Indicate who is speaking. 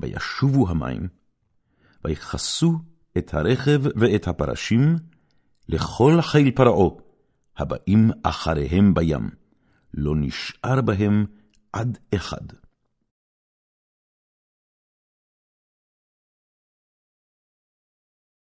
Speaker 1: וישובו המים, ויכסו את הרכב ואת הפרשים לכל חיל פרעה, הבאים אחריהם בים, לא נשאר בהם עד
Speaker 2: אחד.